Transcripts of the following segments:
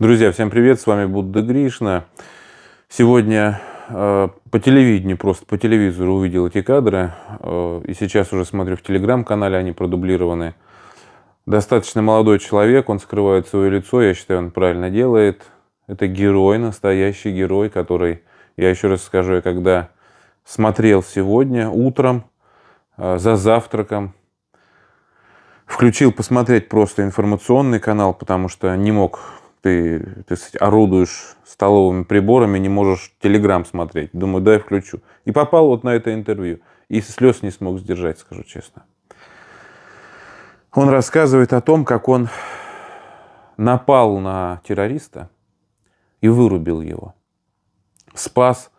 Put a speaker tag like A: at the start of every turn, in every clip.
A: Друзья, всем привет, с вами Будда Гришна. Сегодня э, по телевидению, просто по телевизору увидел эти кадры, э, и сейчас уже смотрю в телеграм-канале, они продублированы. Достаточно молодой человек, он скрывает свое лицо, я считаю, он правильно делает. Это герой, настоящий герой, который, я еще раз скажу, я когда смотрел сегодня утром, э, за завтраком, включил посмотреть просто информационный канал, потому что не мог ты, ты сказать, орудуешь столовыми приборами, не можешь телеграм смотреть. Думаю, дай включу. И попал вот на это интервью. И слез не смог сдержать, скажу честно. Он рассказывает о том, как он напал на террориста и вырубил его. Спас,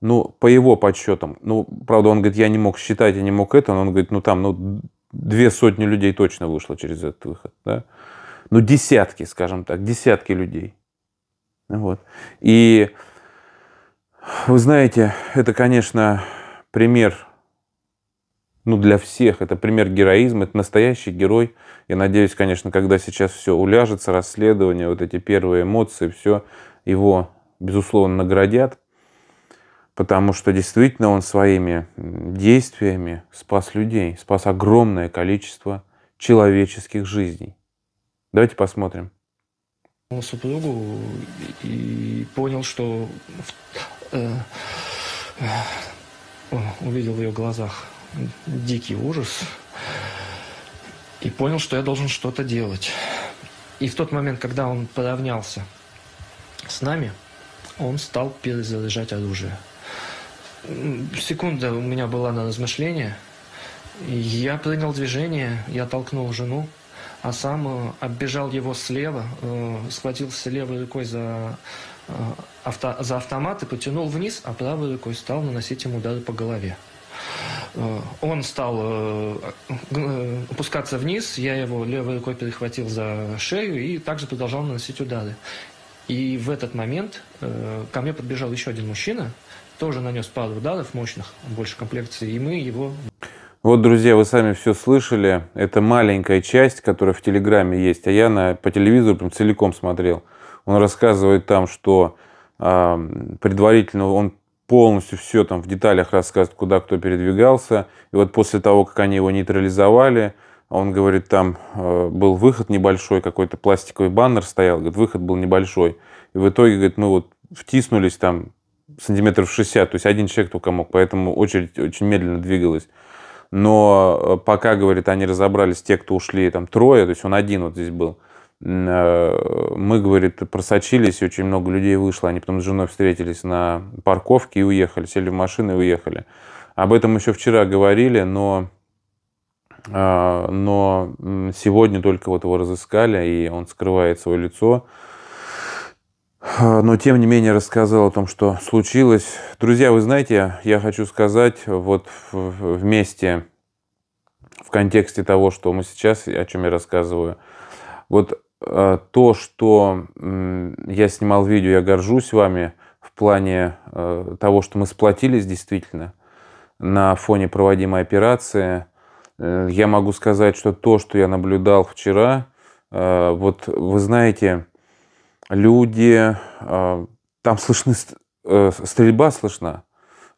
A: ну, по его подсчетам, ну, правда, он говорит, я не мог считать, я не мог это, но он говорит, ну, там, ну, две сотни людей точно вышло через этот выход, да ну, десятки, скажем так, десятки людей. Вот. И вы знаете, это, конечно, пример, ну, для всех, это пример героизма, это настоящий герой. Я надеюсь, конечно, когда сейчас все уляжется, расследование, вот эти первые эмоции, все, его, безусловно, наградят, потому что действительно он своими действиями спас людей, спас огромное количество человеческих жизней. Давайте посмотрим. Супругу и понял, что э, э, увидел в ее глазах дикий ужас и понял, что я должен что-то делать. И в тот момент, когда он поравнялся с нами, он стал перезаряжать оружие. Секунда у меня была на размышление. Я принял движение, я толкнул жену, а сам э, оббежал его слева, э, схватился левой рукой за, э, авто, за автомат и потянул вниз, а правой рукой стал наносить ему удары по голове. Он стал опускаться вниз, я его левой рукой перехватил за шею и также продолжал наносить удары. И в этот момент ко мне подбежал еще один мужчина, тоже нанес пару ударов мощных, больше комплекции, и мы его... Вот, друзья, вы сами все слышали. Это маленькая часть, которая в Телеграме есть. А я на, по телевизору прям целиком смотрел. Он рассказывает там, что э, предварительно он полностью все там в деталях рассказывает, куда кто передвигался. И вот после того, как они его нейтрализовали, он говорит, там э, был выход небольшой, какой-то пластиковый баннер стоял, говорит, выход был небольшой. И в итоге, говорит, мы ну вот втиснулись там сантиметров 60, то есть один человек только мог, поэтому очередь очень медленно двигалась. Но э, пока, говорит, они разобрались, те, кто ушли, там трое, то есть он один вот здесь был, э, мы, говорит, просочились, и очень много людей вышло. Они потом с женой встретились на парковке и уехали, сели в машины и уехали. Об этом еще вчера говорили, но, э, но сегодня только вот его разыскали, и он скрывает свое лицо но тем не менее рассказал о том, что случилось. Друзья, вы знаете, я хочу сказать вот вместе в контексте того, что мы сейчас, о чем я рассказываю. Вот э, то, что я снимал видео, я горжусь вами в плане э, того, что мы сплотились действительно на фоне проводимой операции. Э, я могу сказать, что то, что я наблюдал вчера, вот вы знаете, люди, а, там слышны, э, стрельба слышна,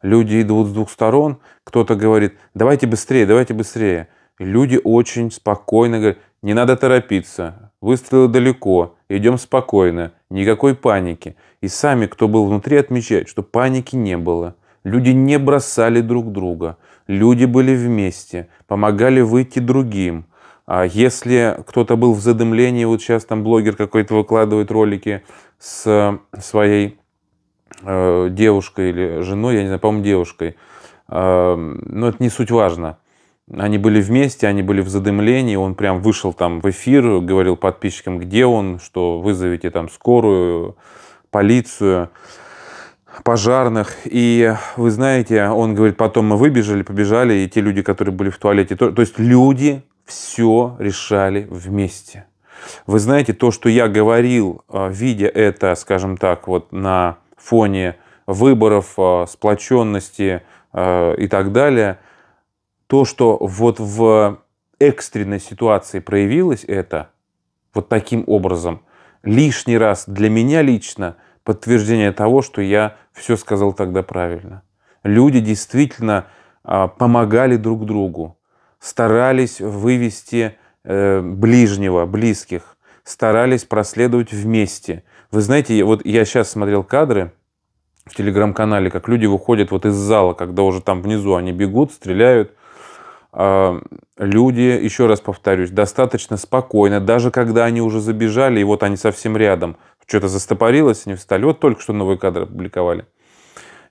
A: люди идут с двух сторон, кто-то говорит, давайте быстрее, давайте быстрее. И люди очень спокойно говорят, не надо торопиться, выстрелы далеко, идем спокойно, никакой паники. И сами, кто был внутри, отмечают, что паники не было. Люди не бросали друг друга, люди были вместе, помогали выйти другим – а Если кто-то был в задымлении, вот сейчас там блогер какой-то выкладывает ролики с э, своей э, девушкой или женой, я не знаю, по-моему, девушкой, э, но ну, это не суть важно. Они были вместе, они были в задымлении, он прям вышел там в эфир, говорил подписчикам, где он, что вызовите там скорую, полицию, пожарных. И вы знаете, он говорит, потом мы выбежали, побежали, и те люди, которые были в туалете, то, то есть люди все решали вместе. Вы знаете, то, что я говорил, а, видя это, скажем так, вот на фоне выборов, а, сплоченности а, и так далее, то, что вот в экстренной ситуации проявилось это, вот таким образом, лишний раз для меня лично подтверждение того, что я все сказал тогда правильно. Люди действительно помогали друг другу, старались вывести э, ближнего, близких, старались проследовать вместе. Вы знаете, вот я сейчас смотрел кадры в телеграм-канале, как люди выходят вот из зала, когда уже там внизу они бегут, стреляют. А, люди, еще раз повторюсь, достаточно спокойно, даже когда они уже забежали, и вот они совсем рядом, что-то застопорилось, не встали. Вот только что новые кадры опубликовали.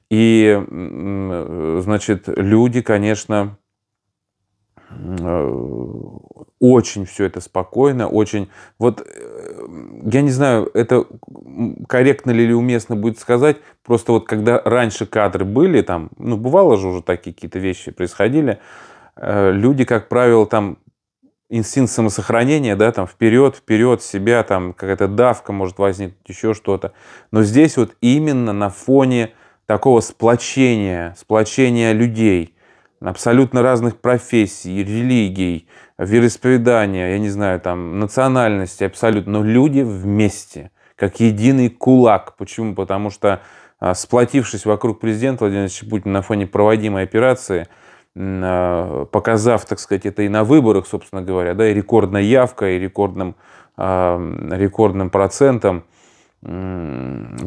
A: И, э, значит, люди, конечно, Э, очень все это спокойно, очень... Вот э, я не знаю, это корректно ли или уместно будет сказать, просто вот когда раньше кадры были, там, ну, бывало же уже такие какие-то вещи происходили, э, люди, как правило, там инстинкт самосохранения, да, там вперед, вперед себя, там какая-то давка может возникнуть, еще что-то. Но здесь вот именно на фоне такого сплочения, сплочения людей – абсолютно разных профессий, религий, вероисповедания, я не знаю, там, национальности абсолютно, но люди вместе, как единый кулак. Почему? Потому что а, сплотившись вокруг президента Владимира Владимировича Путина на фоне проводимой операции, а, показав, так сказать, это и на выборах, собственно говоря, да, и рекордная явка, и рекордным, а, рекордным процентом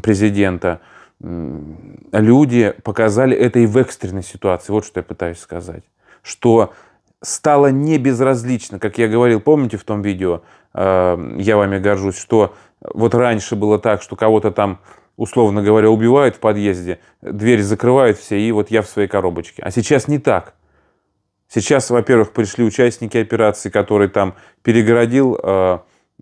A: президента – люди показали это и в экстренной ситуации. Вот что я пытаюсь сказать. Что стало не безразлично, как я говорил, помните в том видео, э, я вами горжусь, что вот раньше было так, что кого-то там, условно говоря, убивают в подъезде, дверь закрывают все, и вот я в своей коробочке. А сейчас не так. Сейчас, во-первых, пришли участники операции, которые там перегородил э,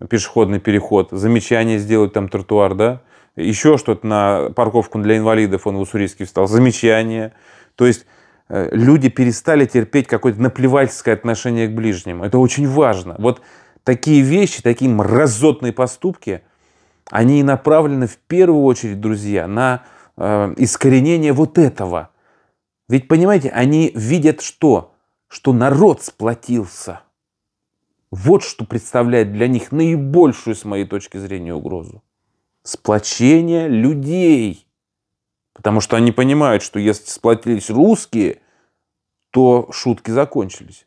A: пешеходный переход, замечание сделать там тротуар, да, еще что-то на парковку для инвалидов он в Уссурийске встал, замечание. То есть э, люди перестали терпеть какое-то наплевательское отношение к ближнему. Это очень важно. Вот такие вещи, такие мразотные поступки, они направлены в первую очередь, друзья, на э, искоренение вот этого. Ведь, понимаете, они видят что? Что народ сплотился. Вот что представляет для них наибольшую, с моей точки зрения, угрозу сплочение людей. Потому что они понимают, что если сплотились русские, то шутки закончились.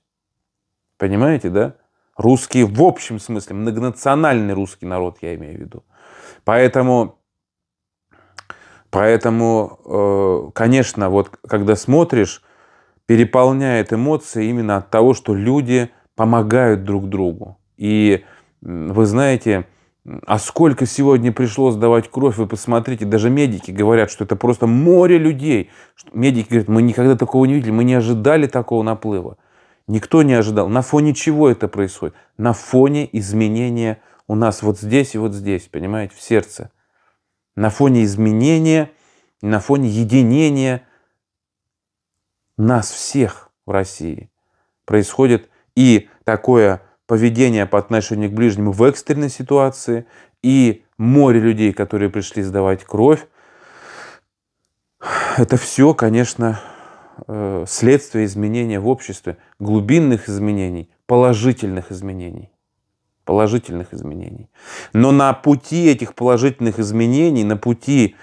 A: Понимаете, да? Русские в общем смысле, многонациональный русский народ, я имею в виду. Поэтому, поэтому э, конечно, вот когда смотришь, переполняет эмоции именно от того, что люди помогают друг другу. И вы знаете, а сколько сегодня пришло сдавать кровь, вы посмотрите, даже медики говорят, что это просто море людей. Медики говорят, мы никогда такого не видели, мы не ожидали такого наплыва. Никто не ожидал. На фоне чего это происходит? На фоне изменения у нас вот здесь и вот здесь, понимаете, в сердце. На фоне изменения, на фоне единения нас всех в России происходит и такое поведение по отношению к ближнему в экстренной ситуации и море людей, которые пришли сдавать кровь, это все, конечно, э, следствие изменения в обществе, глубинных изменений, положительных изменений. Положительных изменений. Но на пути этих положительных изменений, на пути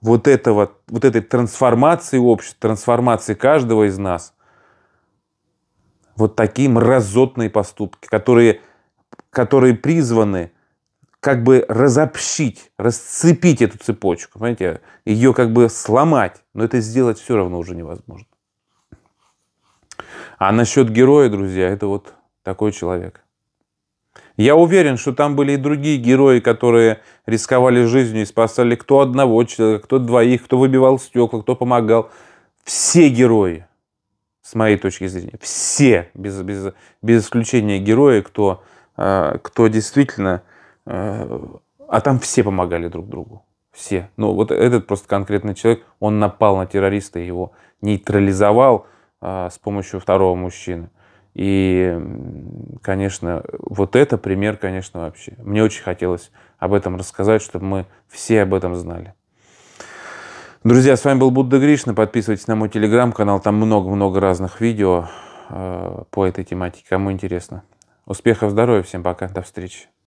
A: вот, этого, вот этой трансформации общества, трансформации каждого из нас – вот такие мразотные поступки, которые, которые призваны как бы разобщить, расцепить эту цепочку, понимаете, ее как бы сломать, но это сделать все равно уже невозможно. А насчет героя, друзья, это вот такой человек. Я уверен, что там были и другие герои, которые рисковали жизнью и спасали кто одного человека, кто двоих, кто выбивал стекла, кто помогал. Все герои с моей точки зрения, все, без, без, без исключения герои, кто, э, кто действительно... Э, а там все помогали друг другу. Все. Но вот этот просто конкретный человек, он напал на террориста, его нейтрализовал э, с помощью второго мужчины. И, конечно, вот это пример, конечно, вообще. Мне очень хотелось об этом рассказать, чтобы мы все об этом знали. Друзья, с вами был Будда Гришна. Подписывайтесь на мой телеграм-канал. Там много-много разных видео э, по этой тематике. Кому интересно. Успехов, здоровья. Всем пока. До встречи.